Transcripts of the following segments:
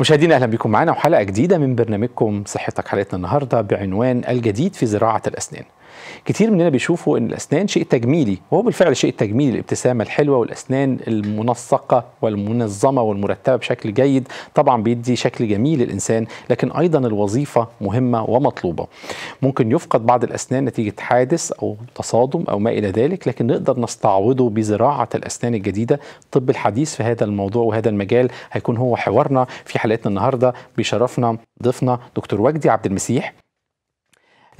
مشاهدينا اهلا بكم معنا وحلقه جديده من برنامجكم صحتك حلقتنا النهارده بعنوان الجديد في زراعه الاسنان كتير مننا بيشوفوا ان الاسنان شيء تجميلي وهو بالفعل شيء تجميلي الابتسامه الحلوه والاسنان المنسقه والمنظمه والمرتبه بشكل جيد طبعا بيدي شكل جميل للانسان لكن ايضا الوظيفه مهمه ومطلوبه ممكن يفقد بعض الاسنان نتيجه حادث او تصادم او ما الى ذلك لكن نقدر نستعوضه بزراعه الاسنان الجديده الطب الحديث في هذا الموضوع وهذا المجال هيكون هو حوارنا في حلقتنا النهارده بيشرفنا ضيفنا دكتور وجدي عبد المسيح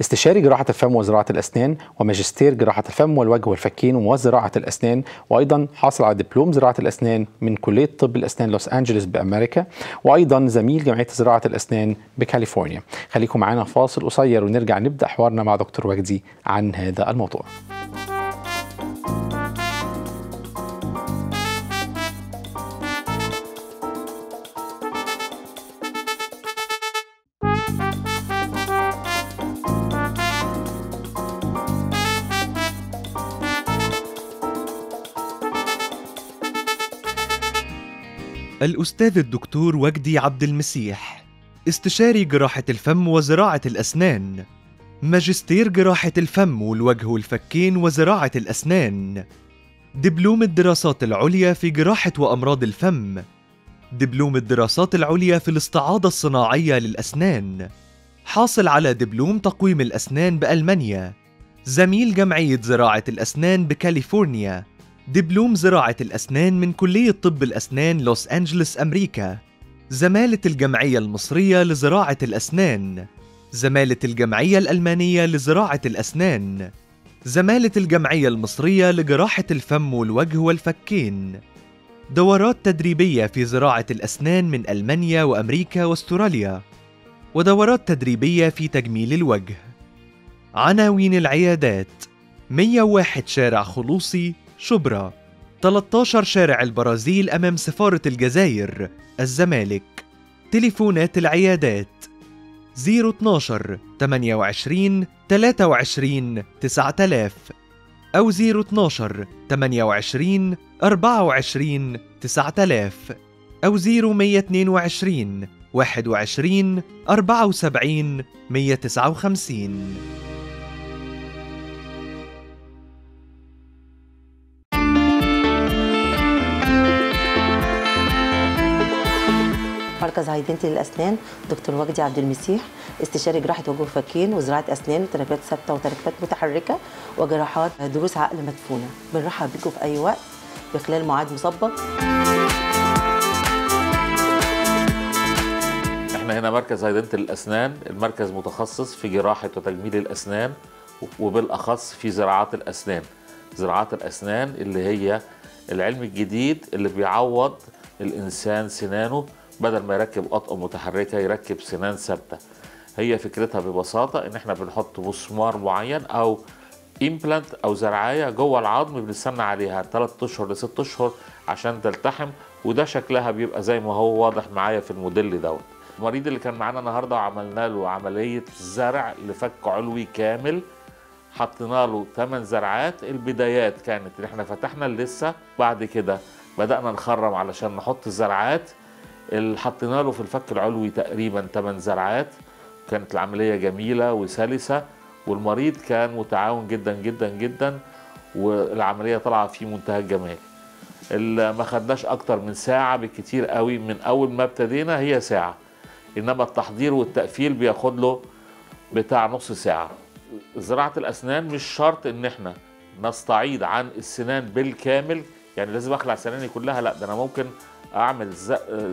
استشاري جراحة الفم وزراعة الأسنان وماجستير جراحة الفم والوجه والفكين وزراعة الأسنان وأيضا حاصل على دبلوم زراعة الأسنان من كلية طب الأسنان لوس أنجلوس بأمريكا وأيضا زميل جمعية زراعة الأسنان بكاليفورنيا خليكم معنا فاصل قصير ونرجع نبدأ حوارنا مع دكتور وجدي عن هذا الموضوع الأستاذ الدكتور وجدي عبد المسيح استشاري جراحة الفم وزراعة الأسنان ماجستير جراحة الفم والوجه والفكين وزراعة الأسنان دبلوم الدراسات العليا في جراحة وأمراض الفم دبلوم الدراسات العليا في الاستعاضة الصناعية للأسنان حاصل على دبلوم تقويم الأسنان بألمانيا زميل جمعية زراعة الأسنان بكاليفورنيا دبلوم زراعة الأسنان من كلية طب الأسنان لوس أنجلس أمريكا زمالة الجمعية المصرية لزراعة الأسنان زمالة الجمعية الألمانية لزراعة الأسنان زمالة الجمعية المصرية لجراحة الفم والوجه والفكين دورات تدريبية في زراعة الأسنان من ألمانيا وأمريكا وأستراليا ودورات تدريبية في تجميل الوجه عناوين العيادات 101 شارع خلوصي شبرا 13 شارع البرازيل أمام سفارة الجزائر الزمالك تليفونات العيادات 012 28 23 9000 أو 012 28 24 9000 أو 0122 21 74 159 مركز هايدنتي للاسنان دكتور وجدي عبد المسيح استشاري جراحه وجوه فكين وزراعه اسنان وتركيبات ثابته وتركيبات متحركه وجراحات دروس عقل مدفونه بنرحب بكم في اي وقت بخلال ميعاد مسبق احنا هنا مركز هايدنتي الاسنان المركز متخصص في جراحه وتجميل الاسنان وبالاخص في زراعات الاسنان زراعات الاسنان اللي هي العلم الجديد اللي بيعوض الانسان سنانه بدل ما يركب اطقم متحركه يركب سنان ثابته هي فكرتها ببساطه ان احنا بنحط مسمار معين او امبلانت او زرعايه جوه العظم بنستنى عليها 3 اشهر ل 6 اشهر عشان تلتحم وده شكلها بيبقى زي ما هو واضح معايا في الموديل دوت المريض اللي كان معانا النهارده وعملنا له عمليه زرع لفك علوي كامل حطينا له 8 زرعات البدايات كانت ان احنا فتحنا لسه بعد كده بدانا نخرم علشان نحط الزرعات اللي حطينا له في الفك العلوي تقريبا 8 زرعات كانت العمليه جميله وسلسه والمريض كان متعاون جدا جدا جدا والعمليه طالعه في منتهى الجمال اللي ما خدناش اكتر من ساعه بالكتير قوي من اول ما ابتدينا هي ساعه انما التحضير والتقفيل بياخد له بتاع نص ساعه زراعه الاسنان مش شرط ان احنا نستعيد عن السنان بالكامل يعني لازم اخلع سناني كلها لا ده انا ممكن اعمل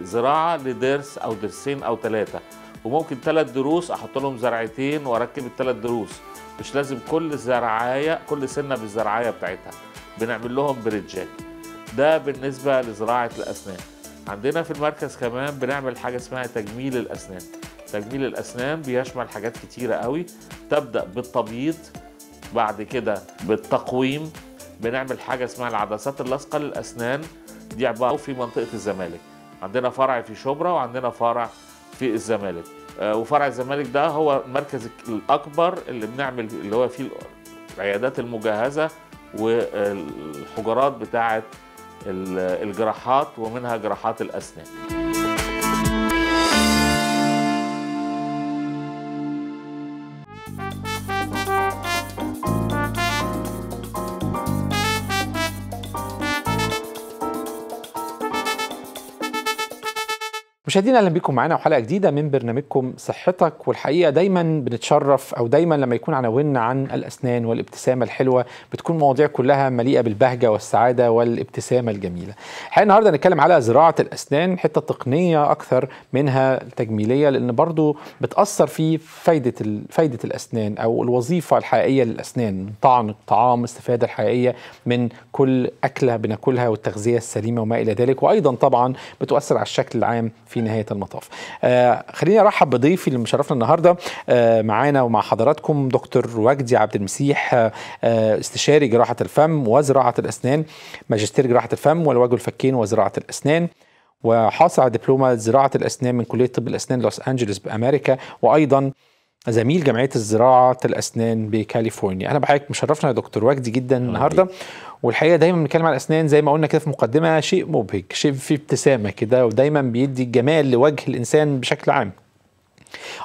زراعه لدرس او درسين او ثلاثه وممكن ثلاث دروس احط لهم زرعتين واركب الثلاث دروس مش لازم كل زرعايه كل سنه بالزرعايه بتاعتها بنعمل لهم بريدجات ده بالنسبه لزراعه الاسنان عندنا في المركز كمان بنعمل حاجه اسمها تجميل الاسنان تجميل الاسنان بيشمل حاجات كتيره قوي تبدا بالتبييض بعد كده بالتقويم بنعمل حاجه اسمها العدسات اللاصقه للاسنان دي عباره في منطقه الزمالك عندنا فرع في شبرا وعندنا فرع في الزمالك آه، وفرع الزمالك ده هو المركز الاكبر اللي بنعمل اللي هو فيه العيادات المجهزه والحجرات بتاعه الجراحات ومنها جراحات الاسنان مشاهدينا اهلا بكم معانا وحلقه جديده من برنامجكم صحتك والحقيقه دايما بنتشرف او دايما لما يكون عناويننا عن الاسنان والابتسامه الحلوه بتكون مواضيع كلها مليئه بالبهجه والسعاده والابتسامه الجميله. الحقيقه النهارده هنتكلم على زراعه الاسنان حته تقنيه اكثر منها تجميليه لان برضو بتاثر في فايده فايده الاسنان او الوظيفه الحقيقيه للاسنان طعن الطعام الاستفاده الحقيقيه من كل اكله بناكلها والتغذيه السليمه وما الى ذلك وايضا طبعا بتؤثر على الشكل العام في نهايه المطاف. آه خليني ارحب بضيفي اللي مشرفنا النهارده آه معانا ومع حضراتكم دكتور وجدي عبد المسيح آه،, آه استشاري جراحه الفم وزراعه الاسنان ماجستير جراحه الفم والوجه الفكين وزراعه الاسنان وحاصل على دبلومه زراعه الاسنان من كليه طب الاسنان لوس انجلوس بامريكا وايضا آه زميل جمعيه الزراعه الاسنان بكاليفورنيا انا بحضرتك مشرفنا يا دكتور وجدي جدا النهارده والحقيقه دايما بنتكلم على الاسنان زي ما قلنا كده في مقدمه شيء مبهج شيء فيه ابتسامه كده ودايما بيدي الجمال لوجه الانسان بشكل عام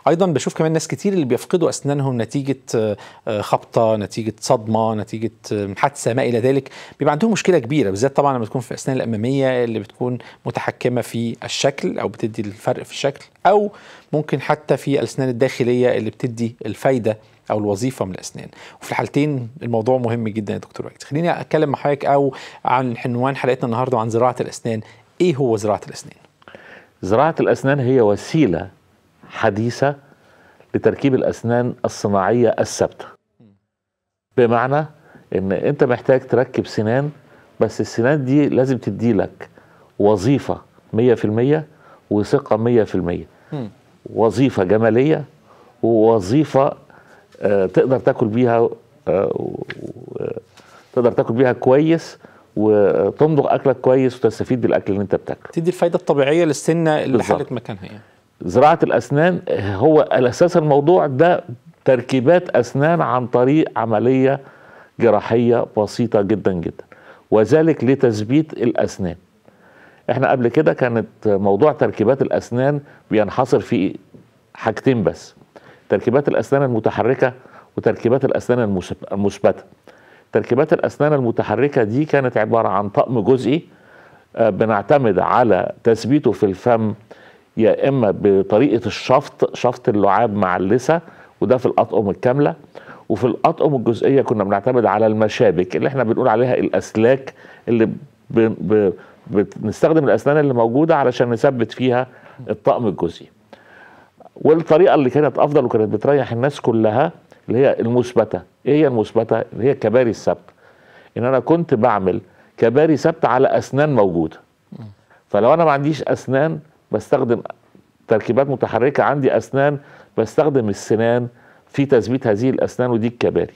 ايضا بشوف كمان ناس كتير اللي بيفقدوا اسنانهم نتيجه آه، آه، خبطه نتيجه صدمه نتيجه آه، حادثه ما الى ذلك بيبقى عندهم مشكله كبيره بالذات طبعا لما تكون في الاسنان الاماميه اللي بتكون متحكمه في الشكل او بتدي الفرق في الشكل او ممكن حتى في الاسنان الداخليه اللي بتدي الفايده او الوظيفه من الاسنان وفي الحالتين الموضوع مهم جدا يا دكتور وائل خليني اتكلم مع حضرتك او عن عنوان حلقتنا النهارده عن زراعه الاسنان ايه هو زراعه الاسنان زراعه الاسنان هي وسيله حديثة لتركيب الأسنان الصناعية الثابتة بمعنى إن أنت محتاج تركب سنان بس السنان دي لازم تدي لك وظيفة 100% وثقة 100% وظيفة جمالية ووظيفة آه، تقدر تاكل بيها آه، آه، تقدر تاكل بيها كويس وتمضغ اكلك كويس وتستفيد بالاكل اللي انت بتاكله تدي الفايده الطبيعيه للسنه اللي حالت مكانها يعني زراعه الاسنان هو اساس الموضوع ده تركيبات اسنان عن طريق عمليه جراحيه بسيطه جدا جدا وذلك لتثبيت الاسنان احنا قبل كده كانت موضوع تركيبات الاسنان بينحصر في حاجتين بس تركيبات الاسنان المتحركه وتركيبات الاسنان المثبته تركيبات الاسنان المتحركه دي كانت عباره عن طقم جزئي آه، بنعتمد على تثبيته في الفم يا اما بطريقه الشفط شفط اللعاب مع اللثه وده في الاطقم الكامله وفي الاطقم الجزئيه كنا بنعتمد على المشابك اللي احنا بنقول عليها الاسلاك اللي ب... ب... بنستخدم الاسنان اللي موجوده علشان نثبت فيها الطقم الجزئي والطريقه اللي كانت افضل وكانت بتريح الناس كلها اللي هي المثبته ايه هي المثبته اللي هي كباري الثابته ان انا كنت بعمل كباري ثابته على اسنان موجوده فلو انا ما عنديش اسنان بستخدم تركيبات متحركه عندي اسنان بستخدم السنان في تثبيت هذه الاسنان ودي الكباري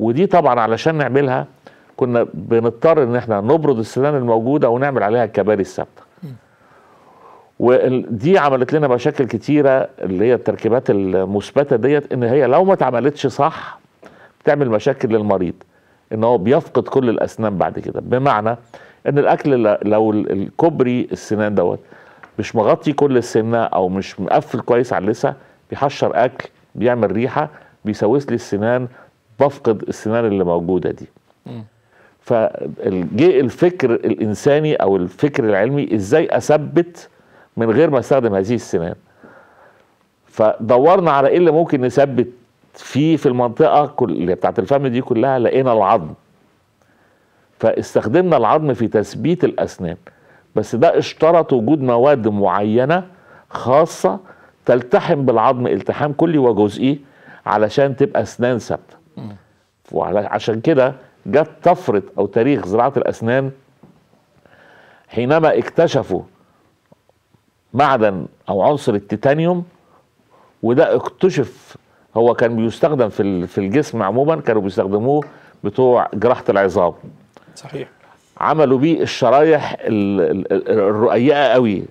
ودي طبعا علشان نعملها كنا بنضطر ان احنا نبرد السنان الموجوده ونعمل عليها الكباري الثابته ودي عملت لنا مشاكل كتيره اللي هي التركيبات المثبته ديت ان هي لو ما اتعملتش صح بتعمل مشاكل للمريض ان هو بيفقد كل الاسنان بعد كده بمعنى ان الاكل لو الكوبري السنان دوت مش مغطي كل السنه او مش مقفل كويس على اللثه بيحشر اكل بيعمل ريحه بيسوس لي السنان بفقد السنان اللي موجوده دي م. فجه الفكر الانساني او الفكر العلمي ازاي اثبت من غير ما استخدم هذه السنان فدورنا على ايه اللي ممكن نثبت فيه في المنطقه كل اللي بتاعت الفم دي كلها لقينا العظم فاستخدمنا العظم في تثبيت الاسنان بس ده اشترط وجود مواد معينه خاصه تلتحم بالعظم التحام كلي وجزئي علشان تبقى اسنان ثابته وعشان كده جت طفره او تاريخ زراعه الاسنان حينما اكتشفوا معدن او عنصر التيتانيوم وده اكتشف هو كان بيستخدم في في الجسم عموما كانوا بيستخدموه بتوع جراحه العظام صحيح عملوا بيه الشرايح الرقيقه قوي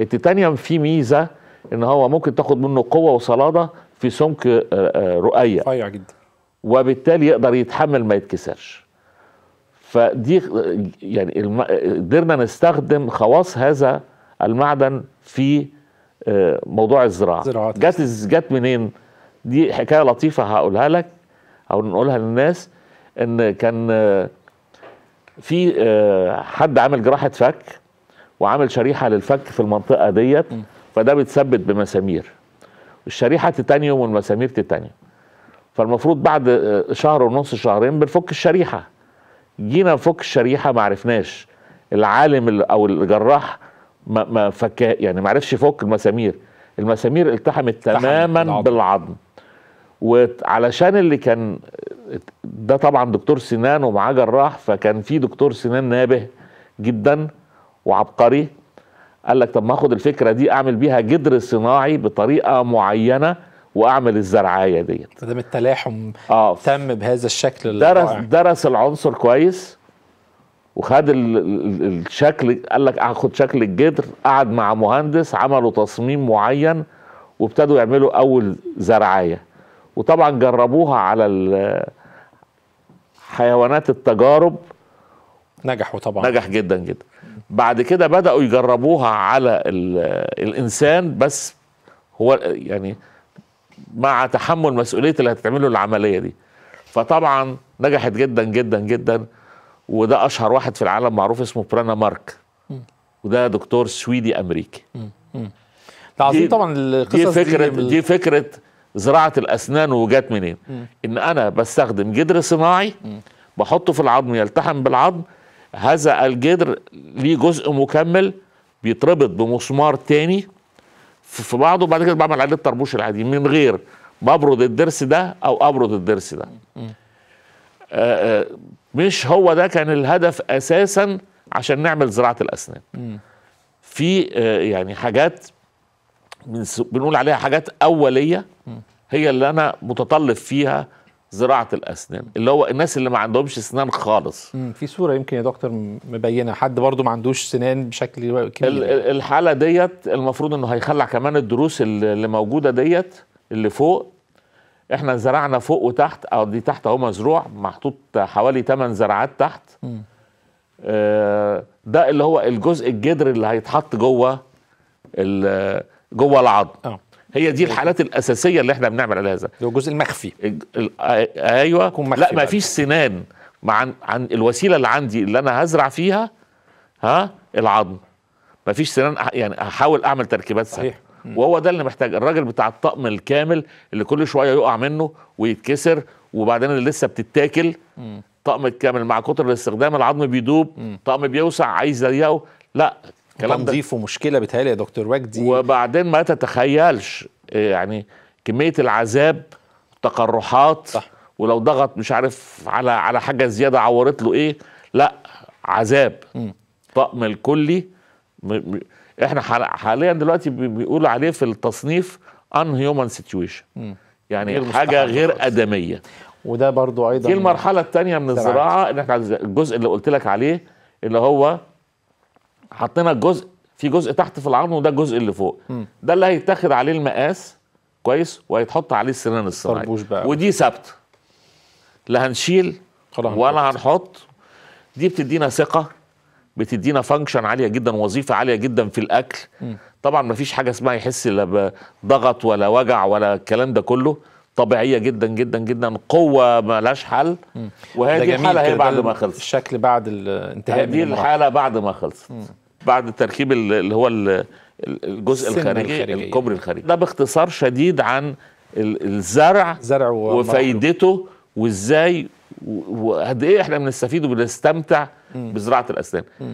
التيتانيوم فيه ميزه ان هو ممكن تاخد منه قوه وصلاده في سمك آه، آه، رقيع رفيع جدا وبالتالي يقدر يتحمل ما يتكسرش فدي يعني قدرنا نستخدم خواص هذا المعدن في آه، موضوع الزراعه زراعة. جت جت منين دي حكايه لطيفه هقولها لك او نقولها للناس ان كان في آه، حد عامل جراحه فك وعامل شريحه للفك في المنطقه ديت فده بيتثبت بمسامير الشريحه تيتانيوم والمسامير تيتانيوم فالمفروض بعد آه، شهر ونص شهرين بنفك الشريحه جينا نفك الشريحه ما عرفناش العالم او الجراح ما ما فك يعني ما عرفش يفك المسامير المسامير التحمت تماما بالعظم وعلشان اللي كان ده طبعا دكتور سنان ومعاه جراح فكان في دكتور سنان نابه جدا وعبقري قال لك طب ما اخد الفكره دي اعمل بيها جدر صناعي بطريقه معينه واعمل الزرعايه ديت فدام التلاحم آه تم بهذا الشكل درس درس العنصر كويس وخد الشكل قال لك اخد شكل الجدر قعد مع مهندس عملوا تصميم معين وابتدوا يعملوا اول زرعايه وطبعا جربوها على حيوانات التجارب نجحوا طبعا نجح جدا جدا بعد كده بدأوا يجربوها على الإنسان بس هو يعني مع تحمل مسؤولية اللي هتتعمله العملية دي فطبعا نجحت جدا جدا جدا وده أشهر واحد في العالم معروف اسمه برانا مارك وده دكتور سويدي أمريكي ده عظيم طبعا القصص دي فكرة دي, دي فكرة زراعه الاسنان وجات منين ان انا بستخدم جدر صناعي بحطه في العظم يلتحم بالعظم هذا الجدر ليه جزء مكمل بيتربط بمسمار تاني في بعضه بعد كده بعمل عليه الطربوش العادي من غير ببرد الضرس ده او ابرد الضرس ده آه، آه، مش هو ده كان الهدف اساسا عشان نعمل زراعه الاسنان في آه، يعني حاجات بنقول عليها حاجات اوليه هي اللي انا متطلب فيها زراعه الاسنان اللي هو الناس اللي ما عندهمش اسنان خالص في صوره يمكن يا دكتور مبينه حد برضو ما عندوش سنان بشكل كبير الحاله ديت المفروض انه هيخلع كمان الضروس اللي موجوده ديت اللي فوق احنا زرعنا فوق وتحت او آه، دي تحت اهو مزروع محطوط حوالي 8 زراعات تحت آه، ده اللي هو الجزء الجدر اللي هيتحط جوه جوه العظم آه. هي دي الحالات الاساسيه اللي احنا بنعمل عليها ده الجزء المخفي آه، ايوه مخفي لا ما فيش سنان مع عن الوسيله اللي عندي اللي انا هزرع فيها ها العظم ما فيش سنان يعني هحاول اعمل تركيبات صحيح وهو ده اللي محتاج الراجل بتاع الطقم الكامل اللي كل شويه يقع منه ويتكسر وبعدين اللي لسه بتتاكل طقم كامل مع كتر الاستخدام العظم بيدوب طقم بيوسع عايز يضيقه لا كلام ده ومشكله بتهيألي يا دكتور وجدي وبعدين ما تتخيلش آه، يعني كميه العذاب تقرحات صح. ولو ضغط مش عارف على على حاجه زياده عورت له ايه لا عذاب م. طقم الكلي احنا حاليا دلوقتي بيقولوا عليه في التصنيف ان هيومن سيتويشن يعني غير حاجه غير خلاص. ادميه وده برضو ايضا دي المرحله الثانيه من الزراعه ان احنا الجزء اللي قلت لك عليه اللي هو حطينا الجزء في جزء تحت في العظم وده الجزء اللي فوق ده اللي هيتاخد عليه المقاس كويس وهيتحط عليه السنان الصناعي ودي ثابته لا هنشيل ولا هنحط دي بتدينا ثقه بتدينا فانكشن عاليه جدا وظيفه عاليه جدا في الاكل طبعا ما فيش حاجه اسمها يحس لا بضغط ولا وجع ولا الكلام ده كله طبيعيه جدا جدا جدا قوه مالهاش حل وهذه الحاله هي بعد ما خلصت الشكل بعد الانتهاء دي الحاله بعد ما خلصت بعد تركيب اللي هو الجزء الخارجي, الكوبري الخارجي ده باختصار شديد عن الزرع زرع وفايدته وازاي وقد ايه احنا بنستفيد وبنستمتع بزراعه الاسنان م.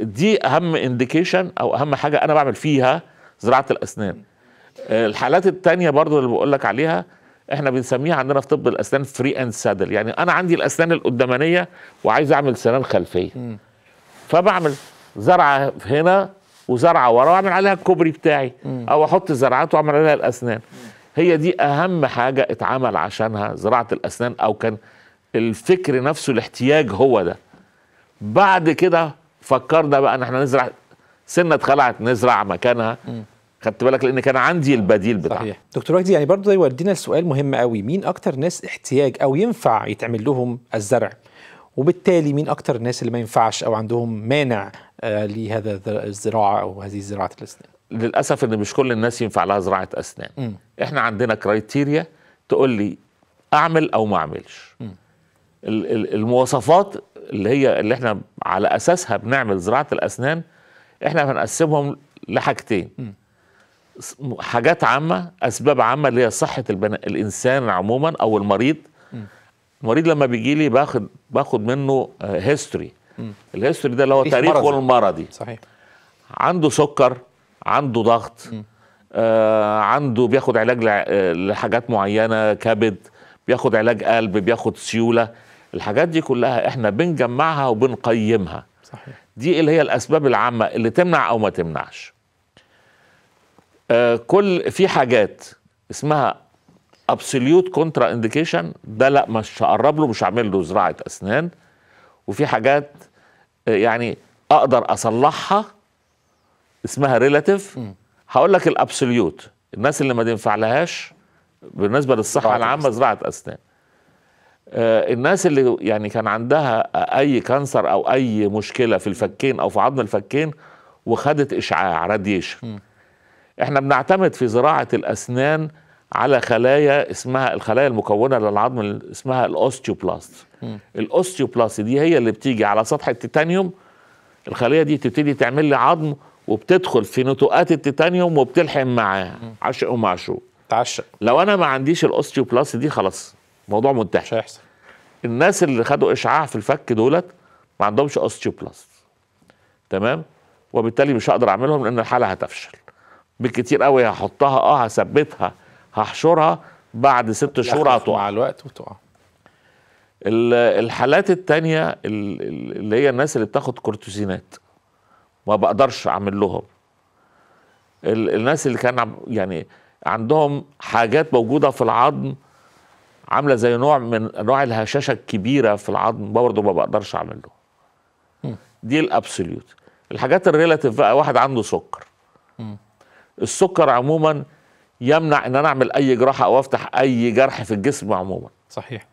دي اهم انديكيشن او اهم حاجه انا بعمل فيها زراعه الاسنان آه، الحالات الثانيه برضو اللي بقول لك عليها احنا بنسميها عندنا في طب الاسنان فري اند سادل يعني انا عندي الاسنان القدامانيه وعايز اعمل سنان خلفيه م. فبعمل زرعه هنا وزرعه ورا واعمل عليها الكوبري بتاعي م. او احط زرعات واعمل عليها الاسنان هي دي اهم حاجه اتعمل عشانها زراعه الاسنان او كان الفكر نفسه الاحتياج هو ده بعد كده فكرنا بقى ان احنا نزرع سنه اتخلعت نزرع مكانها خدت بالك لان كان عندي البديل بتاعها صحيح دكتور وجدي يعني برضه يودينا لسؤال مهم قوي مين اكتر ناس احتياج او ينفع يتعمل لهم الزرع وبالتالي مين اكتر الناس اللي ما ينفعش او عندهم مانع آه، لهذا الزراعه او هذه زراعه الاسنان للاسف ان مش كل الناس ينفع لها زراعه اسنان م. احنا عندنا كرايتيريا تقول لي اعمل او ما اعملش م. المواصفات اللي هي اللي احنا على اساسها بنعمل زراعه الاسنان احنا بنقسمهم لحاجتين م. حاجات عامه اسباب عامه اللي هي صحه البنا... الانسان عموما او المريض م. المريض لما بيجي لي باخد باخد منه هيستوري آه، الهيستوري ده اللي هو تاريخه المرضي صحيح عنده سكر عنده ضغط آه عنده بياخد علاج لحاجات معينه كبد بياخد علاج قلب بياخد سيوله الحاجات دي كلها احنا بنجمعها وبنقيمها صحيح. دي اللي هي الاسباب العامه اللي تمنع او ما تمنعش آه كل في حاجات اسمها ابسوليوت كونترا انديكيشن ده لا مش هقرب له مش هعمل له زراعه اسنان وفي حاجات يعني اقدر اصلحها اسمها ريلاتيف هقول لك الابسوليوت الناس اللي ما لهاش بالنسبه للصحه العامه زراعه اسنان آه، الناس اللي يعني كان عندها اي كانسر او اي مشكله في الفكين او في عظم الفكين وخدت اشعاع راديشن احنا بنعتمد في زراعه الاسنان على خلايا اسمها الخلايا المكونه للعظم اسمها الاوستيوبلاست الاوستيوبلاست دي هي اللي بتيجي على سطح التيتانيوم الخليه دي تبتدي تعمل لي عظم وبتدخل في نتوءات التيتانيوم وبتلحم معاه عشق ومعشوق تعشق لو انا ما عنديش الاوستيوبلاست دي خلاص موضوع منتهي مش هيحصل الناس اللي خدوا اشعاع في الفك دولت ما عندهمش اوستيوبلاست تمام وبالتالي مش هقدر اعملهم لان الحاله هتفشل بالكتير قوي هحطها اه هثبتها هحشرها بعد ست شهور هتقع مع الوقت وتقع الحالات التانية اللي هي الناس اللي بتاخد كورتيزينات ما بقدرش اعمل لهم الناس اللي كان يعني عندهم حاجات موجودة في العظم عاملة زي نوع من انواع الهشاشة الكبيرة في العظم برضه ما بقدرش اعمل لهم دي الابسوليوت الحاجات الريلاتيف بقى واحد عنده سكر السكر عموما يمنع ان انا اعمل اي جراحه او افتح اي جرح في الجسم عموما صحيح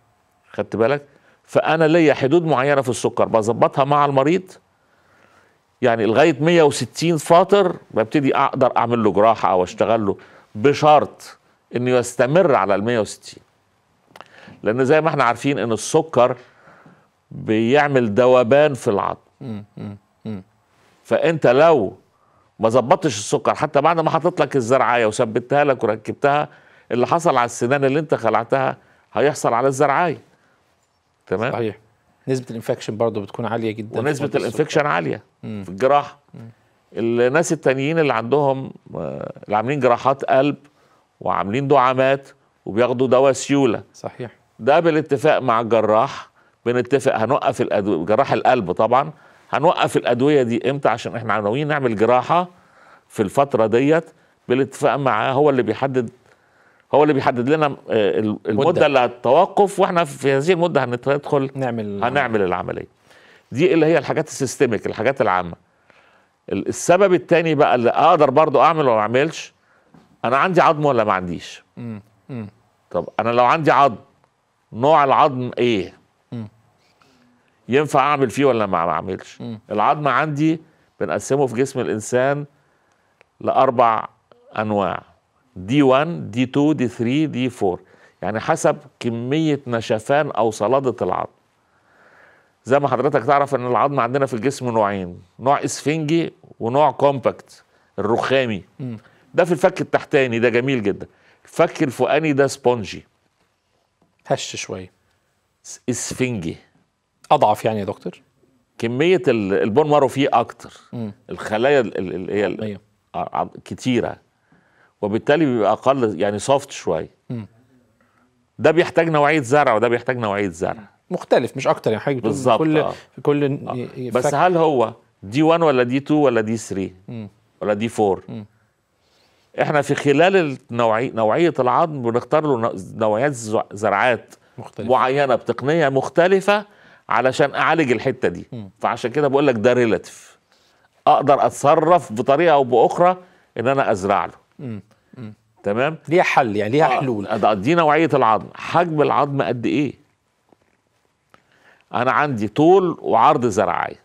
خدت بالك فانا ليا حدود معينه في السكر بظبطها مع المريض يعني لغايه 160 فاطر ببتدي اقدر اعمل له جراحه او اشتغل له بشرط انه يستمر على ال 160 لان زي ما احنا عارفين ان السكر بيعمل ذوبان في العظم فانت لو ما ظبطتش السكر حتى بعد ما حطيت لك الزرعايه وثبتها لك وركبتها اللي حصل على السنان اللي انت خلعتها هيحصل على الزرعايه تمام صحيح نسبه الانفكشن برضه بتكون عاليه جدا ونسبه الانفكشن عاليه مم. في الجراحه مم. الناس التانيين اللي عندهم آه، اللي عاملين جراحات قلب وعاملين دعامات وبياخدوا دواء سيوله صحيح ده بالاتفاق مع الجراح بنتفق هنوقف الجراح القلب طبعا هنوقف الادويه دي امتى عشان احنا ناويين نعمل جراحه في الفتره ديت بالاتفاق معاه هو اللي بيحدد هو اللي بيحدد لنا آه، المده اللي هتتوقف واحنا في هذه المده هندخل نعمل هنعمل العمليه دي اللي هي الحاجات السيستميك الحاجات العامه السبب الثاني بقى اللي اقدر برضو اعمل ولا ما اعملش انا عندي عظم ولا ما عنديش مم. مم. طب انا لو عندي عظم نوع العظم ايه ينفع اعمل فيه ولا ما اعملش العظم عندي بنقسمه في جسم الانسان لاربع انواع دي 1 دي 2 دي 3 دي 4 يعني حسب كميه نشفان او صلاده العظم زي ما حضرتك تعرف ان العظم عندنا في الجسم نوعين نوع اسفنجي ونوع كومباكت الرخامي م. ده في الفك التحتاني ده جميل جدا الفك الفوقاني ده سبونجي هش شويه اسفنجي اضعف يعني يا دكتور كميه البون مارو فيه اكتر مم. الخلايا اللي هي أيوه. كتيره وبالتالي بيبقى اقل يعني سوفت شويه ده بيحتاج نوعيه زرع وده بيحتاج نوعيه زرع مختلف مش اكتر يعني حاجه بتقول كل آه. كل آه. بس هل هو دي 1 ولا دي 2 ولا دي 3 ولا دي 4 احنا في خلال النوعي... نوعيه العظم بنختار له نوعيات زرعات مختلفة. معينه بتقنيه مختلفه علشان اعالج الحته دي فعشان كده بقول لك ده ريلاتيف اقدر اتصرف بطريقه او باخرى ان انا ازرع له تمام ليها حل يعني ليها آه، حلول دي نوعيه العظم حجم العظم قد ايه انا عندي طول وعرض زراعي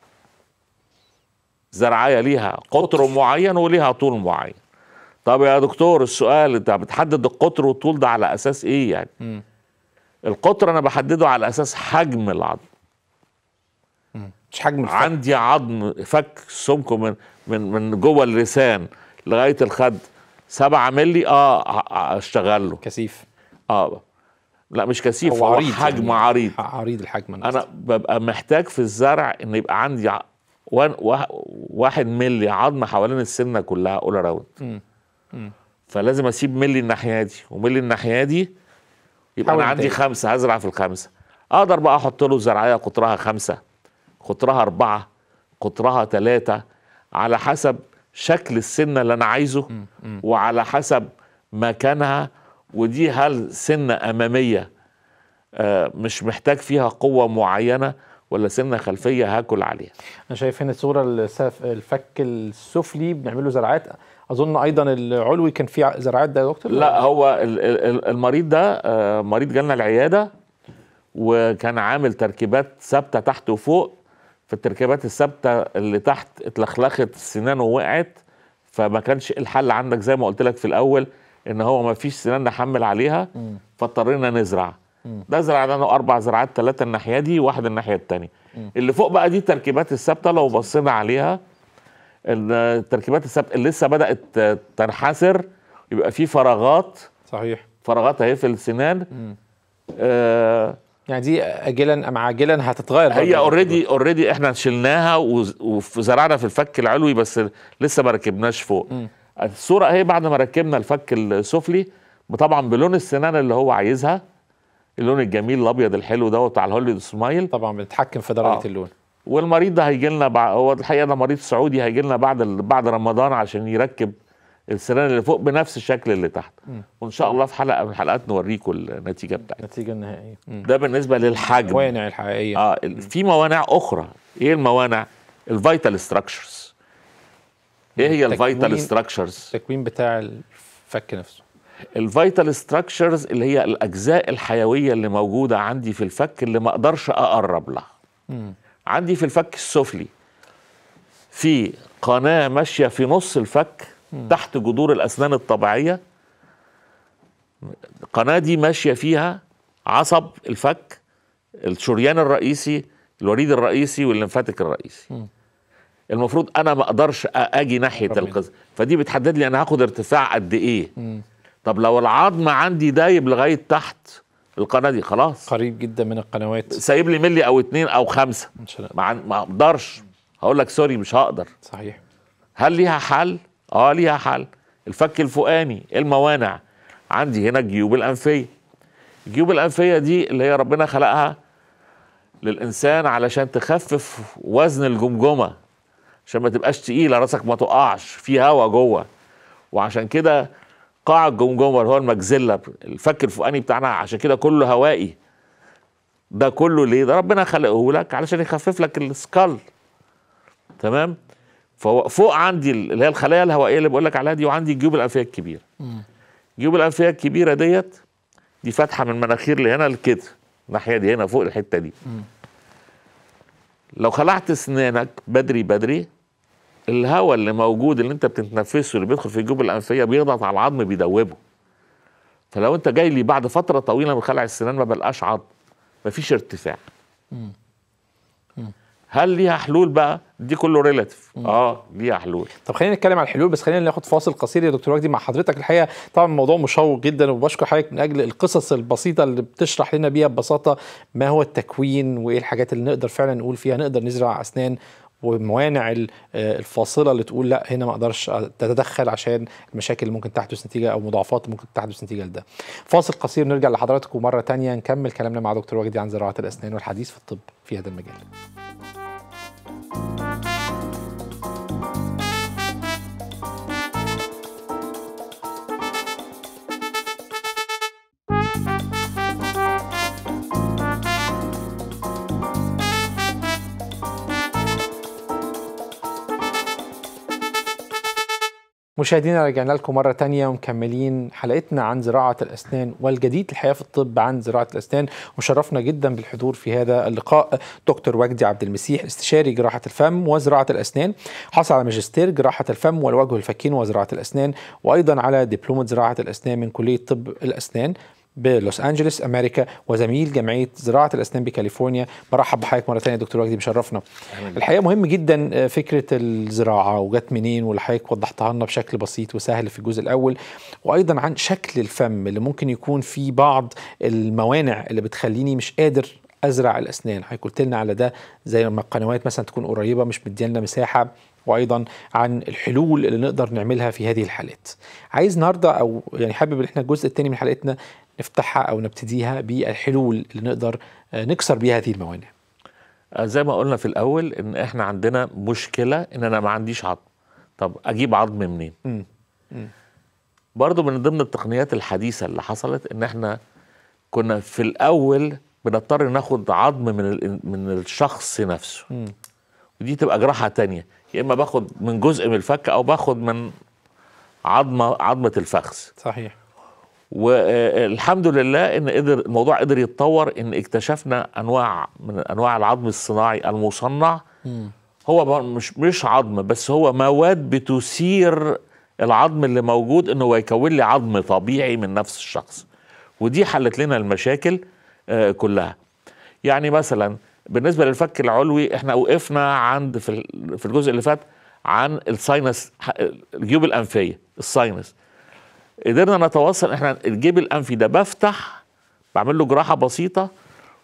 زراعية ليها قطر معين وليها طول معين طب يا دكتور السؤال انت بتحدد القطر والطول ده على اساس ايه يعني م. القطر انا بحدده على اساس حجم العظم مش حجم الفك. عندي عظم فك سمكه من من من جوه اللسان لغايه الخد 7 مللي اه, آه،, آه، اشتغل له كثيف اه لا مش كثيف هو, عريض حجم يعني عريض عريض الحجم انا ببقى محتاج في الزرع ان يبقى عندي واحد ملي عظم حوالين السنه كلها اول راوند فلازم اسيب ملي الناحيه دي وملي الناحيه دي يبقى انا عندي خمسه هزرع في الخمسه اقدر بقى احط له زرعيه قطرها خمسه قطرها أربعة قطرها ثلاثة على حسب شكل السنة اللي أنا عايزه وعلى حسب مكانها ودي هل سنة أمامية آه، مش محتاج فيها قوة معينة ولا سنه خلفيه هاكل عليها انا شايف هنا الصوره الفك السفلي بنعمل له زرعات اظن ايضا العلوي كان فيه زرعات ده يا دكتور لا هو المريض ده آه، مريض جالنا العياده وكان عامل تركيبات ثابته تحت وفوق في التركيبات الثابته اللي تحت اتلخلخت سنانه وقعت فما كانش إيه الحل عندك زي ما قلت لك في الاول ان هو ما فيش سنان نحمل عليها فاضطرينا نزرع ده زرعنا لنا اربع زراعات ثلاثه الناحيه دي واحد الناحيه الثانيه اللي فوق بقى دي التركيبات الثابته لو بصينا عليها التركيبات الثابته اللي لسه بدات تنحسر يبقى في فراغات صحيح فراغات اهي في السنان آه يعني دي اجلا ام عاجلا هتتغير هي اوريدي يعني. اوريدي احنا شلناها وزرعنا في الفك العلوي بس لسه ما ركبناش فوق م. الصوره اهي بعد ما ركبنا الفك السفلي طبعا بلون السنان اللي هو عايزها اللون الجميل الابيض الحلو دوت على الهوليود سمايل طبعا بنتحكم في درجه آه. اللون والمريض ده هيجي لنا هو الحقيقه ده مريض سعودي هيجي لنا بعد بعد رمضان عشان يركب السنان اللي فوق بنفس الشكل اللي تحت مم. وان شاء الله في حلقه من الحلقات نوريكم النتيجه بتاعتها النتيجه النهائيه ده بالنسبه للحجم الموانع الحقيقيه اه في موانع اخرى ايه الموانع الفيتال ستراكشرز ايه هي الفيتال ستراكشرز التكوين بتاع الفك نفسه الفيتال ستراكشرز اللي هي الاجزاء الحيويه اللي موجوده عندي في الفك اللي ما اقدرش اقرب لها مم. عندي في الفك السفلي في قناه ماشيه في نص الفك تحت جذور الأسنان الطبيعية القناة دي ماشية فيها عصب الفك الشريان الرئيسي الوريد الرئيسي والليمفاتيك الرئيسي م. المفروض انا ما اقدرش اجي ناحيه القزم فدي بتحدد لي انا هاخد ارتفاع قد ايه م. طب لو العظم عندي دايب لغايه تحت القناه دي خلاص قريب جدا من القنوات سايب لي ملي او اتنين او خمسه ما اقدرش هقول لك سوري مش هقدر صحيح هل ليها حل اه ليها حل الفك الفوقاني الموانع عندي هنا الجيوب الانفيه الجيوب الانفيه دي اللي هي ربنا خلقها للانسان علشان تخفف وزن الجمجمه عشان ما تبقاش تقيله راسك ما تقعش في هوا جوه وعشان كده قاع الجمجمه اللي هو المجزله الفك الفوقاني بتاعنا عشان كده كله هوائي ده كله ليه ده ربنا خلقه لك علشان يخفف لك السكال تمام فهو فوق عندي اللي هي الخلايا الهوائيه اللي بقول لك عليها دي وعندي الجيوب الانفيه الكبيره الجيوب الانفيه الكبيره ديت دي فاتحه من المناخير لهنا لكده الناحيه دي هنا فوق الحته دي لو خلعت اسنانك بدري بدري الهواء اللي موجود اللي انت بتتنفسه اللي بيدخل في الجيوب الانفيه بيضغط على العظم بيدوبه فلو انت جاي لي بعد فتره طويله من خلع السنان ما بلقاش عظم مفيش ارتفاع مم. هل ليها حلول بقى دي كله ريلاتيف اه ليها حلول طب خلينا نتكلم عن الحلول بس خلينا ناخد فاصل قصير يا دكتور وجدي مع حضرتك الحقيقه طبعا الموضوع مشوق جدا وبشكر حضرتك من اجل القصص البسيطه اللي بتشرح لنا بيها ببساطه ما هو التكوين وايه الحاجات اللي نقدر فعلا نقول فيها نقدر نزرع اسنان والموانع آه، الفاصله اللي تقول لا هنا ما اقدرش اتدخل عشان المشاكل اللي ممكن تحدث نتيجه او مضاعفات ممكن تحدث نتيجه لده. فاصل قصير نرجع لحضراتكم مره تانية نكمل كلامنا مع دكتور وجدي عن زراعه الاسنان والحديث في الطب في هذا المجال. مشاهدينا رجعنا لكم مرة تانية ومكملين حلقتنا عن زراعة الأسنان والجديد الحياة في الطب عن زراعة الأسنان وشرفنا جدا بالحضور في هذا اللقاء دكتور وجدي عبد المسيح استشاري جراحة الفم وزراعة الأسنان حصل على ماجستير جراحة الفم والوجه والفكين وزراعة الأسنان وأيضا على دبلومة زراعة الأسنان من كلية طب الأسنان بلوس انجلوس امريكا وزميل جمعيه زراعه الاسنان بكاليفورنيا برحب بحضرتك مره ثانيه دكتور وجدي بيشرفنا الحقيقه مهم جدا آه، فكره الزراعه وجت منين والحقيقة وضحتها لنا بشكل بسيط وسهل في الجزء الاول وايضا عن شكل الفم اللي ممكن يكون فيه بعض الموانع اللي بتخليني مش قادر ازرع الاسنان حضرتك قلت لنا على ده زي ما القنوات مثلا تكون قريبه مش مديالنا مساحه وايضا عن الحلول اللي نقدر نعملها في هذه الحالات. عايز النهارده او يعني حابب ان احنا الجزء الثاني من حلقتنا نفتحها او نبتديها بالحلول اللي نقدر آه، نكسر بيها هذه الموانع آه، زي ما قلنا في الاول ان احنا عندنا مشكله ان انا ما عنديش عظم طب اجيب عظم منين م. م. برضو من ضمن التقنيات الحديثه اللي حصلت ان احنا كنا في الاول بنضطر ناخد عظم من من الشخص نفسه م. ودي تبقى جراحه تانية يا اما باخد من جزء من الفك او باخد من عظمه عظمه الفخذ صحيح والحمد لله ان قدر الموضوع قدر يتطور ان اكتشفنا انواع من انواع العظم الصناعي المصنع هو مش مش عظم بس هو مواد بتثير العظم اللي موجود انه هو يكون لي عظم طبيعي من نفس الشخص ودي حلت لنا المشاكل آه، كلها يعني مثلا بالنسبه للفك العلوي احنا وقفنا عند في الجزء اللي فات عن الساينس الجيوب الانفيه الساينس قدرنا نتواصل احنا الجيب الانفي ده بفتح بعمل له جراحه بسيطه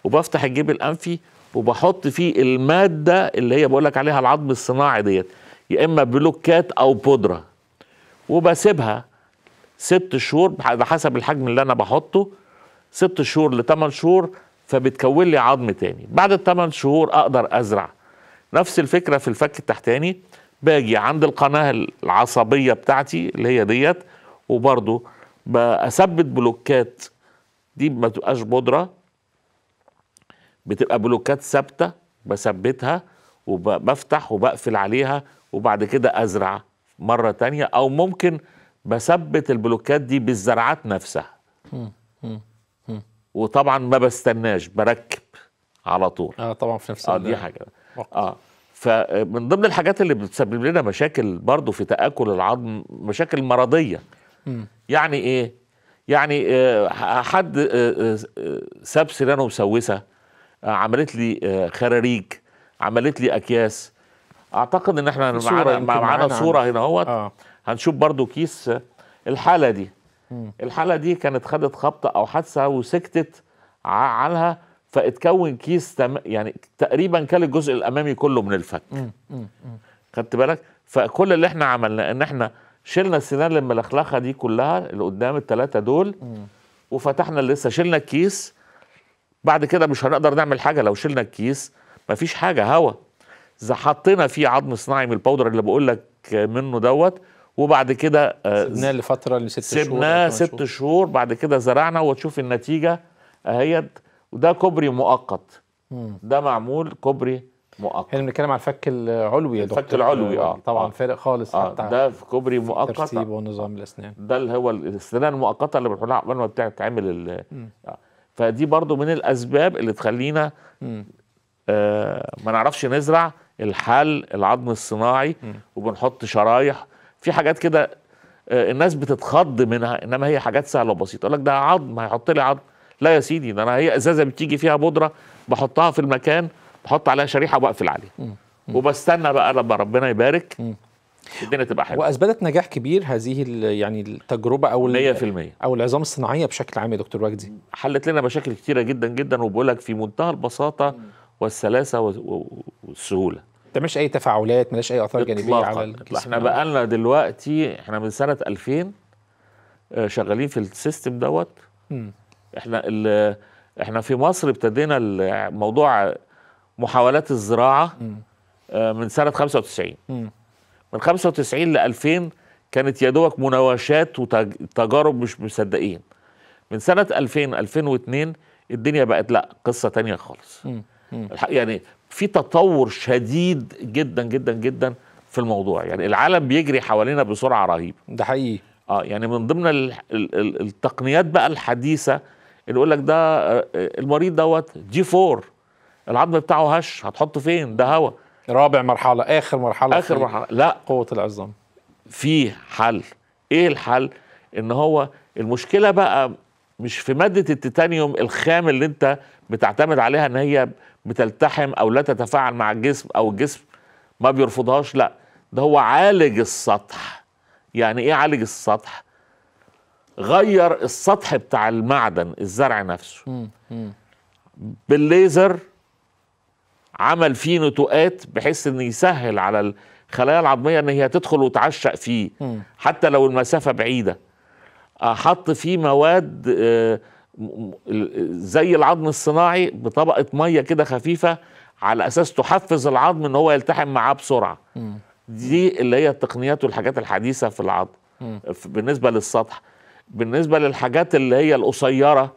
وبفتح الجيب الانفي وبحط فيه الماده اللي هي بقول لك عليها العظم الصناعي ديت يا اما بلوكات او بودره وبسيبها ست شهور بحسب الحجم اللي انا بحطه ست شهور لثمان شهور فبتكون لي عظم تاني بعد الثمان شهور اقدر ازرع نفس الفكره في الفك التحتاني باجي عند القناه العصبيه بتاعتي اللي هي ديت وبرضه بثبت بلوكات دي ما تبقاش بودره بتبقى بلوكات ثابته بثبتها وبفتح وبقفل عليها وبعد كده ازرع مره تانية او ممكن بثبت البلوكات دي بالزرعات نفسها وطبعا ما بستناش بركب على طول اه طبعا في نفس اه دي حاجه اه فمن ضمن الحاجات اللي بتسبب لنا مشاكل برضو في تاكل العظم مشاكل مرضيه يعني ايه يعني آه، حد آه، آه، ساب سنانه مسوسه عملت لي خراريج عملت لي اكياس اعتقد ان احنا معانا معانا صوره هنا اهوت آه. هنشوف برضو كيس الحاله دي م. الحاله دي كانت خدت خبطه او حادثه وسكتت عنها فاتكون كيس تم يعني تقريبا كان الجزء الامامي كله من الفك خدت بالك فكل اللي احنا عملناه ان احنا شلنا السنان الملخلخه دي كلها اللي قدام الثلاثه دول وفتحنا اللي لسه شلنا الكيس بعد كده مش هنقدر نعمل حاجه لو شلنا الكيس مفيش حاجه هوا حطينا فيه عظم صناعي من البودر اللي بقول لك منه دوت وبعد كده آه، سبناه لفتره لست شهور سبناه ست شهور بعد كده زرعنا وتشوف النتيجه اهيت وده كوبري مؤقت ده معمول كوبري مؤقت احنا بنتكلم على الفك العلوي يا دكتور الفك العلوي آه. اه طبعا آه. فارق خالص آه. حتى ده في كوبري مؤقت ترتيب ونظام الاسنان ده اللي هو الاسنان المؤقته اللي بنحطها قبل ما بتتعمل آه. فدي برضو من الاسباب اللي تخلينا آه ما نعرفش نزرع الحل العظم الصناعي م. وبنحط شرايح في حاجات كده آه الناس بتتخض منها انما هي حاجات سهله وبسيطه يقول لك ده عظم هيحط لي عظم لا يا سيدي ده انا هي ازازه بتيجي فيها بودره بحطها في المكان بحط عليها شريحه وبقفل عليها وبستنى بقى لما ربنا يبارك الدنيا تبقى حلوه واثبتت نجاح كبير هذه يعني التجربه او 100% او العظام الصناعيه بشكل عام يا دكتور وجدي حلت لنا مشاكل كتيره جدا جدا وبقول لك في منتهى البساطه والسلاسه والسهوله ما تعملش اي تفاعلات مالهاش اي اثار جانبيه على الجسم احنا بقى لنا دلوقتي احنا من سنه 2000 آه، شغالين في السيستم دوت احنا احنا في مصر ابتدينا موضوع محاولات الزراعه آه، من سنه 95 من 95 ل 2000 كانت يا دوبك مناوشات وتجارب مش مصدقين من سنه 2000 2002 الدنيا بقت لا قصه تانية خالص يعني في تطور شديد جدا جدا جدا في الموضوع يعني العالم بيجري حوالينا بسرعه رهيبه ده حقيقي اه يعني من ضمن التقنيات بقى الحديثه اللي يقول لك ده آه، المريض دوت جي 4 العظم بتاعه هش هتحطه فين ده هوا رابع مرحله اخر مرحله اخر مرحله لا قوه العظام في حل ايه الحل ان هو المشكله بقى مش في ماده التيتانيوم الخام اللي انت بتعتمد عليها ان هي بتلتحم او لا تتفاعل مع الجسم او الجسم ما بيرفضهاش لا ده هو عالج السطح يعني ايه عالج السطح غير السطح بتاع المعدن الزرع نفسه بالليزر عمل فيه نتوءات بحيث ان يسهل على الخلايا العظميه ان هي تدخل وتعشق فيه حتى لو المسافه بعيده حط فيه مواد آه، زي العظم الصناعي بطبقه ميه كده خفيفه على اساس تحفز العظم ان هو يلتحم معاه بسرعه دي اللي هي التقنيات والحاجات الحديثه في العظم بالنسبه للسطح بالنسبه للحاجات اللي هي القصيره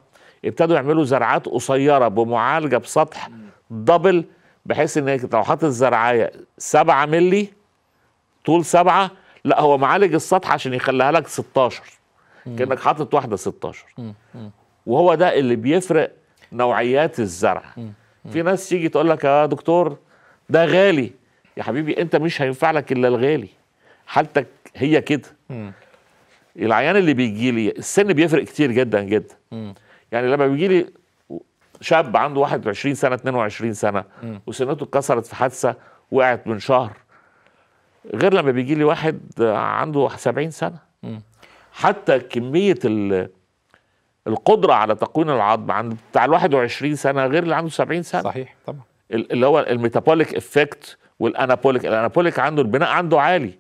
ابتدوا يعملوا زرعات قصيره بمعالجه بسطح دبل بحيث ان لو حاطط الزرعايه 7 مللي طول 7 لا هو معالج السطح عشان يخليها لك 16 كانك حاطط واحده 16 وهو ده اللي بيفرق نوعيات الزرع في ناس تيجي تقول لك يا دكتور ده غالي يا حبيبي انت مش هينفع لك الا الغالي حالتك هي كده العيان اللي بيجي لي السن بيفرق كتير جدا جدا يعني لما بيجي لي شاب عنده 21 سنه 22 سنه وسنته اتكسرت في حادثه وقعت من شهر غير لما بيجي لي واحد عنده 70 سنه م. حتى كميه القدره على تقويم العظم عند بتاع ال 21 سنه غير اللي عنده 70 سنه صحيح طبعا اللي هو الميتابوليك افكت والانابوليك الانابوليك عنده البناء عنده عالي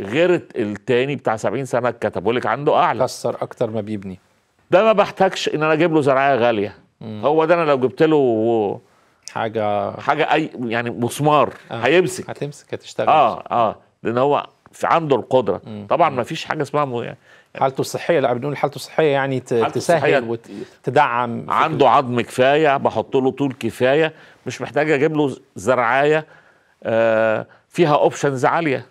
غير التاني بتاع 70 سنه الكاتابوليك عنده اعلى كسر اكتر ما بيبني ده ما بحتاجش ان انا اجيب له زراعية غاليه هو ده انا لو جبت له حاجه حاجه اي يعني مسمار آه. هيمسك هتمسك هتشتغل اه اه لان هو في عنده القدره مم. طبعا ما فيش حاجه اسمها مو يعني حالته الصحيه لا بنقول حالته الصحيه يعني تسهل وتدعم عنده عظم كفايه بحط له طول كفايه مش محتاج اجيب له زرعايه آه فيها اوبشنز عاليه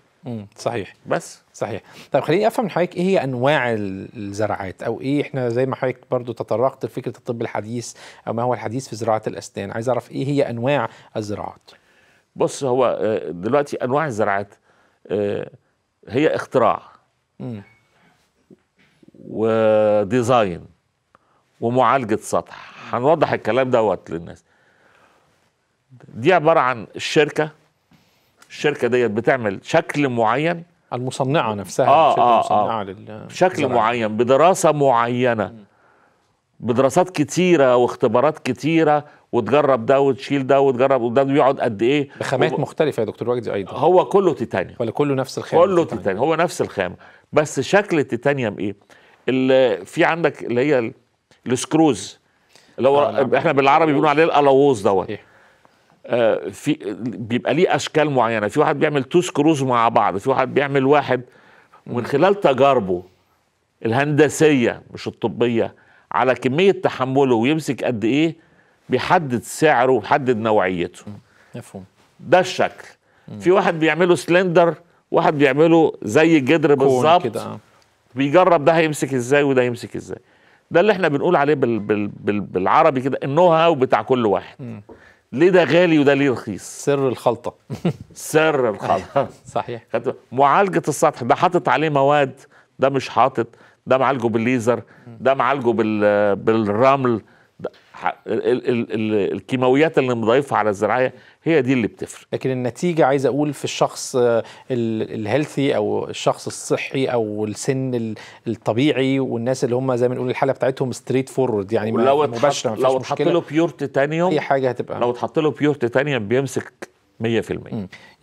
صحيح بس صحيح طب خليني افهم من حضرتك ايه هي انواع الزراعات او ايه احنا زي ما حضرتك برضو تطرقت لفكره الطب الحديث او ما هو الحديث في زراعه الاسنان عايز اعرف ايه هي انواع الزراعات بص هو آه، دلوقتي انواع الزراعات آه، هي اختراع مم. وديزاين ومعالجه سطح هنوضح الكلام دوت للناس دي عباره عن الشركه الشركه ديت بتعمل شكل معين المصنعه نفسها آه آه آه آه شكل معين بدراسه معينه بدراسات كتيره واختبارات كتيره وتجرب ده وتشيل ده وتجرب وده بيقعد قد ايه بخامات مختلفه يا دكتور وجدي ايضا هو كله تيتانيوم ولا كله نفس الخامه كله تيتانيوم هو نفس الخامه بس شكل التيتانيوم ايه اللي في عندك اللي هي السكروز اللي هو آه، احنا بالعربي بنقول عليه القلاووز دوت إيه. آه، في بيبقى ليه اشكال معينه في واحد بيعمل تو سكروز مع بعض في واحد بيعمل واحد ومن خلال تجاربه الهندسيه مش الطبيه على كميه تحمله ويمسك قد ايه بيحدد سعره وبيحدد نوعيته مفهوم ده الشكل مم. في واحد بيعمله سلندر واحد بيعمله زي الجدر بالظبط آه. بيجرب ده هيمسك ازاي وده هيمسك ازاي ده اللي احنا بنقول عليه بال بال بال بالعربي كده النو هاو بتاع كل واحد مم. ليه ده غالي وده ليه رخيص سر الخلطه سر الخلطه أيوة، صحيح معالجه السطح ده حاطط عليه مواد ده مش حاطط ده معالجه بالليزر ده معالجه بالرمل الكيماويات اللي مضايفها على الزراعيه هي دي اللي بتفرق لكن النتيجه عايز اقول في الشخص آه، الهيلثي او الشخص الصحي او السن الطبيعي والناس اللي هم زي ما نقول الحاله بتاعتهم ستريت فورورد يعني مباشره لو اتحط له بيور تيتانيوم اي حاجه هتبقى لو اتحط له بيور تيتانيوم بيمسك 100%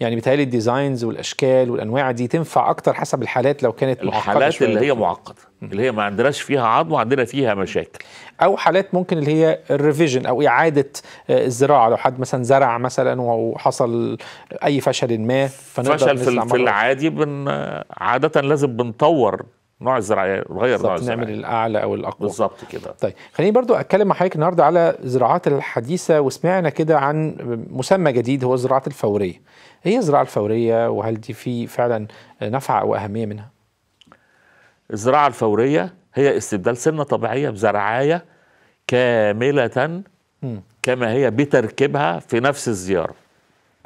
يعني بيتهيألي الديزاينز والاشكال والانواع دي تنفع اكتر حسب الحالات لو كانت معقده الحالات اللي هي معقده اللي هي ما عندناش فيها عظم وعندنا فيها مشاكل او حالات ممكن اللي هي الريفيجن او اعاده آه، الزراعه لو حد مثلا زرع مثلا وحصل اي فشل ما فشل في, في العادي بن عاده لازم بنطور نوع الزراعه نغير نوع الزراعه نعمل يعني. الاعلى او الاقوى بالظبط كده طيب خليني برضو اتكلم مع حضرتك النهارده على الزراعات الحديثه وسمعنا كده عن مسمى جديد هو الزراعات الفوريه ايه الزراعه الفوريه وهل دي في فعلا نفع او اهميه منها الزراعه الفوريه هي استبدال سمنه طبيعيه بزرعايه كامله كما هي بتركيبها في نفس الزياره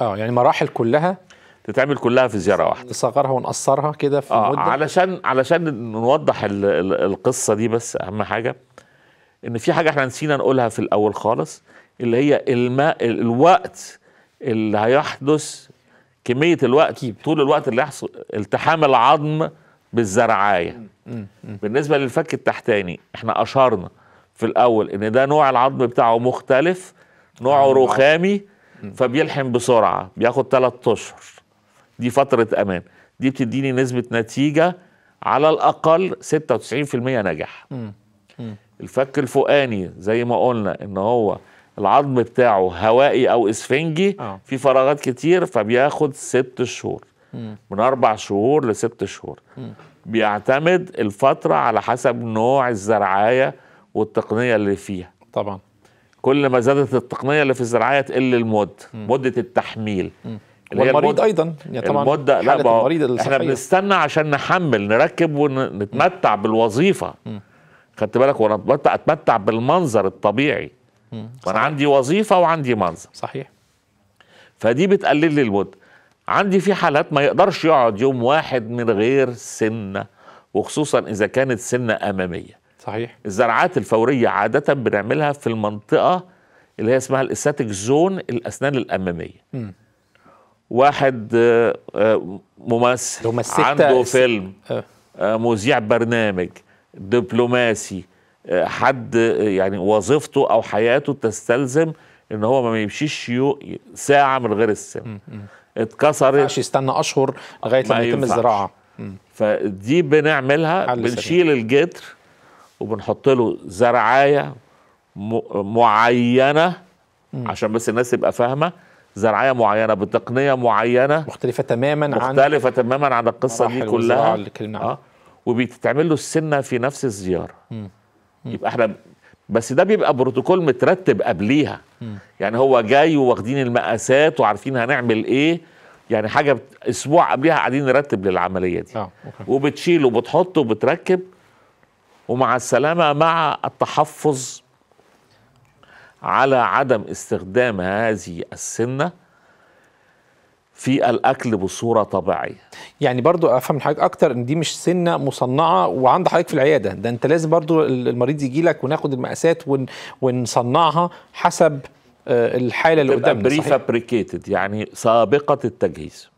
اه يعني مراحل كلها تتعمل كلها في زياره واحده نصغرها ونقصرها كده في آه مده علشان علشان نوضح القصه دي بس اهم حاجه ان في حاجه احنا نسينا نقولها في الاول خالص اللي هي الماء الوقت اللي هيحدث كميه الوقت كيب. طول الوقت اللي يحصل التحام العظم بالزرعايه بالنسبه للفك التحتاني احنا اشرنا في الاول ان ده نوع العظم بتاعه مختلف نوعه رخامي فبيلحم بسرعه بياخد ثلاث اشهر دي فتره امان دي بتديني نسبه نتيجه على الاقل 96% نجاح الفك الفوقاني زي ما قلنا ان هو العظم بتاعه هوائي او اسفنجي آه. في فراغات كتير فبياخد ست شهور مم. من اربع شهور لست شهور مم. بيعتمد الفتره على حسب نوع الزرعايه والتقنيه اللي فيها طبعا كل ما زادت التقنيه اللي في الزراعيه تقل المده مده التحميل مم. والمريض ايضا يعني طبعا المده لا المريض احنا بنستنى عشان نحمل نركب ونتمتع م. بالوظيفه م. خدت بالك وانا اتمتع اتمتع بالمنظر الطبيعي وانا عندي وظيفه وعندي منظر صحيح فدي بتقلل لي المده عندي في حالات ما يقدرش يقعد يوم واحد من غير سنه وخصوصا اذا كانت سنه اماميه صحيح الزرعات الفوريه عاده بنعملها في المنطقه اللي هي اسمها الاستاتيك زون الاسنان الاماميه م. واحد آه، آه، ممثل عنده فيلم آه. مذيع برنامج دبلوماسي حد يعني وظيفته او حياته تستلزم ان هو ما يمشيش ساعه من غير السم اتكسرت ما يستنى اشهر لغايه لما يتم الزراعه فدي بنعملها بنشيل الجدر وبنحط له زرعايه معينه عشان بس الناس تبقى فاهمه زرعيه معينه بتقنيه معينه مختلفه تماما مختلفة عن مختلفه تماما عن القصه دي كلها اللي آه وبيتعمل له السنه في نفس الزياره مم. مم. يبقى احنا بس ده بيبقى بروتوكول مترتب قبليها مم. يعني هو جاي واخدين المقاسات وعارفين هنعمل ايه يعني حاجه بت... اسبوع قبلها قاعدين نرتب للعمليه دي آه. أوكي. وبتشيل وبتحط وبتركب ومع السلامه مع التحفظ على عدم استخدام هذه السنه في الاكل بصوره طبيعيه يعني برضو افهم حضرتك اكتر ان دي مش سنه مصنعه وعند حضرتك في العياده ده انت لازم برضو المريض يجي لك وناخد المقاسات ون... ونصنعها حسب آه، الحاله اللي قدامنا بري فابريكيتد يعني سابقه التجهيز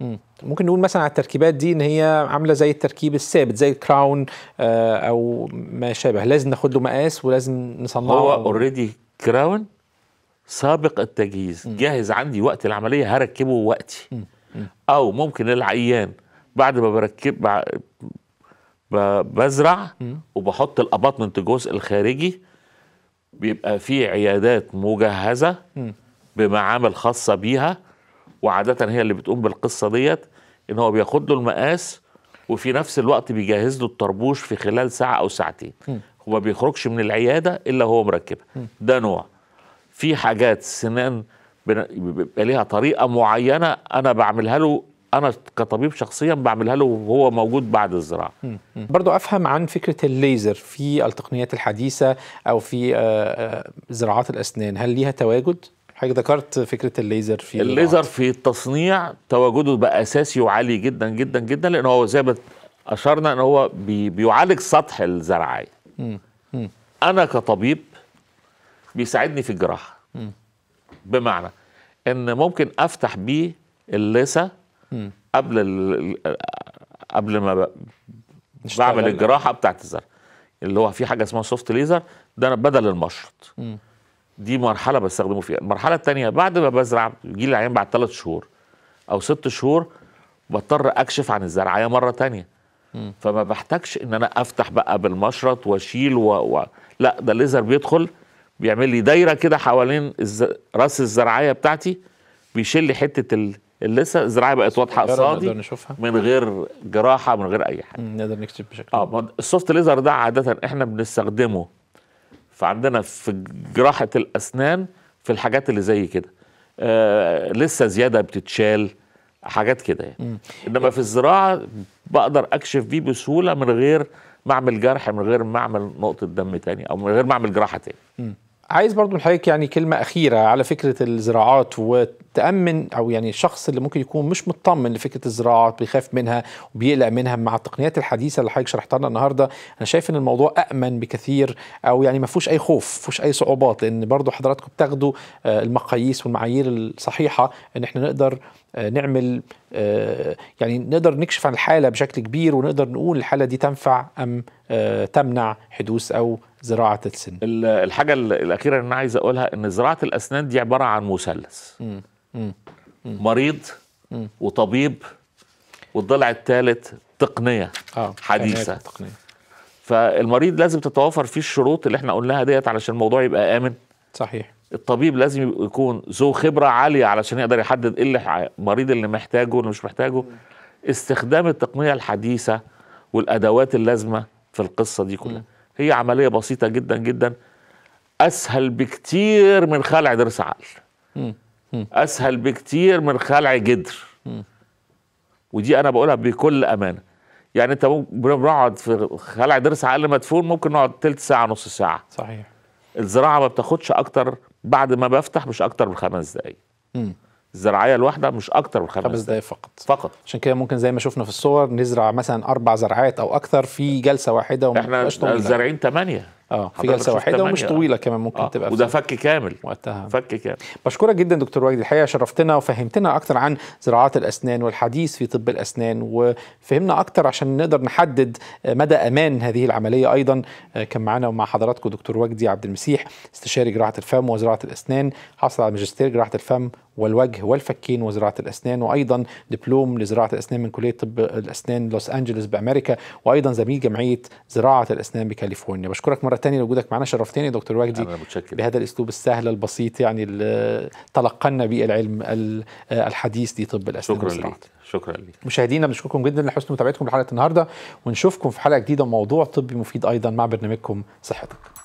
ممكن نقول مثلا على التركيبات دي ان هي عامله زي التركيب الثابت زي الكراون آه، او ما شابه لازم ناخد له مقاس ولازم نصنعه هو اوريدي كراون سابق التجهيز م. جاهز عندي وقت العمليه هركبه وقتي م. م. او ممكن العيان بعد ما بركب بزرع وبحط الاباطمنت الجزء الخارجي بيبقى في عيادات مجهزه بمعامل خاصه بيها وعاده هي اللي بتقوم بالقصه ديت ان هو بياخد له المقاس وفي نفس الوقت بيجهز له الطربوش في خلال ساعه او ساعتين وما بيخرجش من العياده الا هو مركبها ده نوع في حاجات سنان بيبقى ليها طريقه معينه انا بعملها له انا كطبيب شخصيا بعملها له وهو موجود بعد الزراعه برضو افهم عن فكره الليزر في التقنيات الحديثه او في آه، آه، زراعات الاسنان هل ليها تواجد حضرتك ذكرت فكره الليزر في الليزر في التصنيع تواجده بقى اساسي وعالي جدا جدا جدا لان هو زي ما اشرنا ان هو بيعالج سطح الزرعيه انا كطبيب بيساعدني في الجراحه بمعنى ان ممكن افتح بيه اللثه قبل ال... آه، قبل ما بعمل الجراحه بتاعت الزرع اللي هو في حاجه اسمها سوفت ليزر ده بدل المشرط دي مرحله بستخدمه فيها المرحله الثانيه بعد ما بزرع بيجي لي العيان بعد ثلاث شهور او ست شهور بضطر اكشف عن الزرعيه مره ثانيه فما بحتاجش ان انا افتح بقى بالمشرط واشيل و... و... لا ده الليزر بيدخل بيعمل لي دايره كده حوالين راس الزراعيه بتاعتي بيشيل لي حته اللثه الزراعيه بقت واضحه قصادي من غير جراحه من غير اي حاجه نقدر نكتب بشكل اه السوفت ليزر ده عاده احنا بنستخدمه فعندنا في جراحه الاسنان في الحاجات اللي زي كده آه لسه زياده بتتشال حاجات كده يعني انما في الزراعه بقدر اكشف بيه بسهوله من غير ما اعمل جرح من غير ما اعمل نقطه دم تاني او من غير ما اعمل جراحه تاني عايز برضو من حضرتك يعني كلمة أخيرة على فكرة الزراعات وتأمن أو يعني الشخص اللي ممكن يكون مش مطمن لفكرة الزراعات بيخاف منها وبيقلق منها مع التقنيات الحديثة اللي حضرتك شرحتها لنا النهاردة أنا شايف إن الموضوع أأمن بكثير أو يعني ما فيهوش أي خوف ما فيهوش أي صعوبات لأن برضو حضراتكم بتاخدوا آه، المقاييس والمعايير الصحيحة إن إحنا نقدر آه، نعمل آه، يعني نقدر نكشف عن الحاله بشكل كبير ونقدر نقول الحاله دي تنفع ام آه، تمنع حدوث او زراعه السن الحاجه الاخيره اللي انا عايز اقولها ان زراعه الاسنان دي عباره عن مثلث مريض م. وطبيب والضلع الثالث تقنيه آه. حديثه تقنية. فالمريض لازم تتوافر فيه الشروط اللي احنا قلناها ديت علشان الموضوع يبقى امن صحيح الطبيب لازم يكون ذو خبره عاليه علشان يقدر يحدد ايه المريض اللي محتاجه واللي مش محتاجه استخدام التقنيه الحديثه والادوات اللازمه في القصه دي كلها هي عمليه بسيطه جدا جدا اسهل بكتير من خلع ضرس عقل اسهل بكتير من خلع جدر ودي انا بقولها بكل امانه يعني انت بنقعد في خلع ضرس عقل مدفون ممكن نقعد تلت ساعه نص ساعه صحيح الزراعه ما بتاخدش اكتر بعد ما بفتح مش اكتر من خمس دقائق الزراعيه الواحده مش اكتر من خمس دقائق فقط فقط عشان كده ممكن زي ما شفنا في الصور نزرع مثلا اربع زرعات او اكثر في جلسه واحده وما احنا زارعين ثمانيه اه في جلسه واحده ومش طويله كمان ممكن آه. تبقى وده فك كامل وقتها فك كامل بشكرك جدا دكتور وجدي الحقيقه شرفتنا وفهمتنا اكتر عن زراعه الاسنان والحديث في طب الاسنان وفهمنا اكتر عشان نقدر نحدد مدى امان هذه العمليه ايضا آه، كان معانا ومع حضراتكم دكتور وجدي عبد المسيح استشاري جراحه الفم وزراعه الاسنان حصل على ماجستير جراحه الفم والوجه والفكين وزراعة الأسنان وأيضا دبلوم لزراعة الأسنان من كلية طب الأسنان لوس أنجلوس بأمريكا وأيضا زميل جمعية زراعة الأسنان بكاليفورنيا بشكرك مرة ثانية لوجودك معنا شرفتني دكتور وجدي بهذا الأسلوب السهل البسيط يعني اللي تلقنا به العلم الحديث دي طب الأسنان شكرا لك شكرا لك مشاهدينا بنشكركم جدا لحسن متابعتكم لحلقة النهاردة ونشوفكم في حلقة جديدة موضوع طبي مفيد أيضا مع برنامجكم صحتك